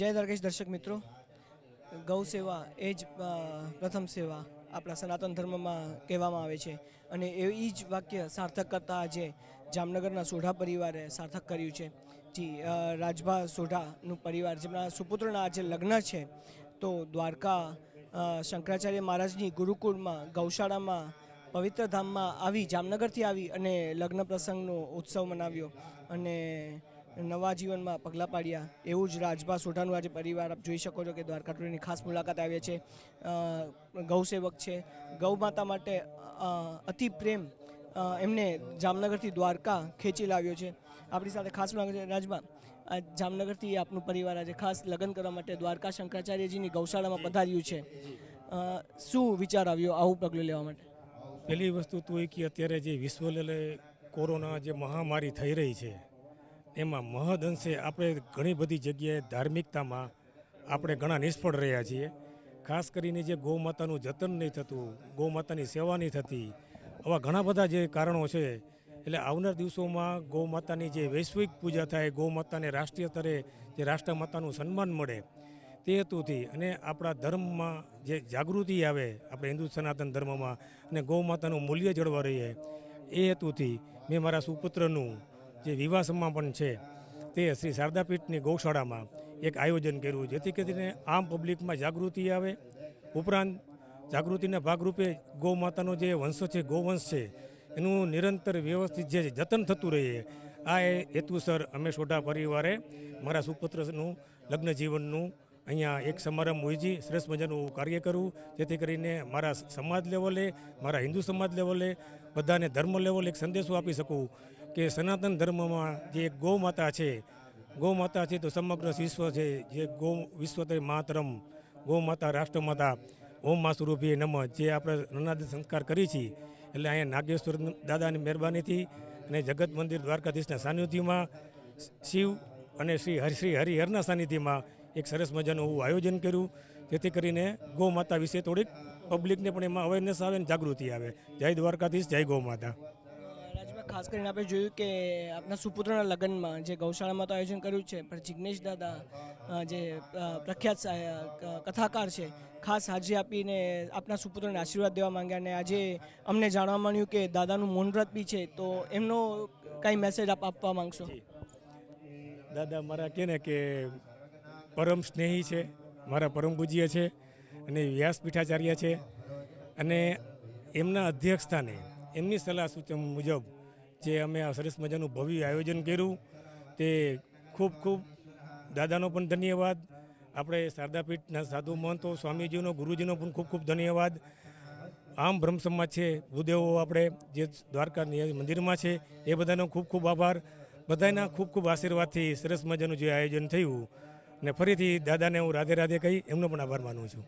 જય દ્વારકેશ દર્શક મિત્રો ગૌ સેવા એ જ પ્રથમ સેવા આપણા સનાતન ધર્મમાં કહેવામાં આવે છે અને એ જ વાક્ય સાર્થક કરતા આજે જામનગરના સોઢા પરિવારે સાર્થક કર્યું છે જી રાજભા સોઢાનું પરિવાર જેમના સુપુત્રના આજે લગ્ન છે તો દ્વારકા શંકરાચાર્ય મહારાજની ગુરુકુળમાં ગૌશાળામાં પવિત્ર ધામમાં આવી જામનગરથી આવી અને લગ્ન પ્રસંગનો ઉત્સવ મનાવ્યો અને નવા જીવનમાં પગલાં પાડ્યા એવું જ રાજભા સોઢાનું આજે પરિવાર આપ જોઈ શકો છો કે દ્વારકા ટોળીની ખાસ મુલાકાત આવી છે ગૌસેવક છે ગૌ માતા માટે અતિ પ્રેમ એમને જામનગરથી દ્વારકા ખેંચી લાવ્યો છે આપણી સાથે ખાસ મુલાકાત રાજભા આ જામનગરથી આપનું પરિવાર આજે ખાસ લગ્ન કરવા માટે દ્વારકા શંકરાચાર્યજીની ગૌશાળામાં પધાર્યું છે શું વિચાર આવ્યો આવું પગલું લેવા માટે પહેલી વસ્તુ તો એ કે અત્યારે જે વિશ્વ લેવલે કોરોના જે મહામારી થઈ રહી છે એમાં મહદ અંશે આપણે ઘણી બધી જગ્યાએ ધાર્મિકતામાં આપણે ઘણા નિષ્ફળ રહ્યા છીએ ખાસ કરીને જે ગૌ માતાનું જતન નહીં થતું ગૌ માતાની સેવા નહીં થતી આવા ઘણા બધા જે કારણો છે એટલે આવનાર દિવસોમાં ગૌ માતાની જે વૈશ્વિક પૂજા થાય ગૌ માતાને રાષ્ટ્રીય સ્તરે જે રાષ્ટ્ર માતાનું સન્માન મળે તે હેતુથી અને આપણા ધર્મમાં જે જાગૃતિ આવે આપણે હિન્દુ સનાતન ધર્મમાં અને ગૌ માતાનું મૂલ્ય જળવા રહીએ એ હેતુથી મેં મારા સુપુત્રનું જે વિવાસમાં પણ છે તે શ્રી શારદાપીઠની ગૌશાળામાં એક આયોજન કર્યું જેથી કરીને આમ પબ્લિકમાં જાગૃતિ આવે ઉપરાંત જાગૃતિના ભાગરૂપે ગૌ માતાનો જે વંશ છે ગૌવંશ છે એનું નિરંતર વ્યવસ્થિત જે જતન થતું રહીએ આ એ હેતુસર અમે સોઢા પરિવારે મારા સુપુત્રનું લગ્ન જીવનનું અહીંયા એક સમારંભ યોજી શ્રેષ્ઠ મજાનું કાર્ય કરવું જેથી કરીને મારા સમાજ લેવલે મારા હિન્દુ સમાજ લેવલે બધાને ધર્મ લેવલે એક સંદેશો આપી શકું કે સનાતન ધર્મમાં જે ગૌ માતા છે ગૌ માતા છે તો સમગ્ર વિશ્વ છે જે ગૌ વિશ્વ તે માતરમ ગૌ માતા રાષ્ટ્રમાતા ઓમ મા સ્વરૂપીએ નમ જે આપણે નનાદ સંસ્કાર કરી છીએ એટલે અહીંયા નાગેશ્વર દાદાની મહેરબાનીથી અને જગત મંદિર દ્વારકાધીશના સાનિધ્યમાં શિવ અને શ્રી હરિ શ્રી હરિહરના સાનિધ્યમાં એક સરસ મજાનું એવું આયોજન કર્યું જેથી કરીને ગૌ માતા વિશે થોડીક પબ્લિકને પણ એમાં અવેરનેસ આવે ને જાગૃતિ આવે જય દ્વારકાધીશ જય ગૌ માતા ખાસ કરીને આપણે જોયું કે આપણા સુપુત્રના લગ્નમાં જે ગૌશાળામાં તો આયોજન કર્યું છે પણ જિગ્નેશ દાદા જે પ્રખ્યાત કથાકાર છે ખાસ હાજરી આપીને આપના સુપુત્રને આશીર્વાદ દેવા માંગ્યા અને આજે અમને જાણવા માંડ્યું કે દાદાનું મૌનવ્રત બી છે તો એમનો કાંઈ મેસેજ આપ આપવા માંગશો દાદા મારા કહે ને કે પરમ સ્નેહી છે મારા પરમ પૂજ્ય છે અને વ્યાસપીઠાચાર્ય છે અને એમના અધ્યક્ષસ્થાને એમની સલાહ સૂચન મુજબ જે અમે આ સરસ મજાનું ભવ્ય આયોજન કર્યું તે ખૂબ ખૂબ દાદાનો પણ ધન્યવાદ આપણે શારદાપીઠના સાધુ મહંતો સ્વામીજીનો ગુરુજીનો પણ ખૂબ ખૂબ ધન્યવાદ આમ બ્રહ્મ છે ભૂદેવો આપણે જે દ્વારકા મંદિરમાં છે એ બધાનો ખૂબ ખૂબ આભાર બધાના ખૂબ ખૂબ આશીર્વાદથી સરસ મજાનું જે આયોજન થયું ને ફરીથી દાદાને હું રાધે રાધે કહી એમનો પણ આભાર માનું છું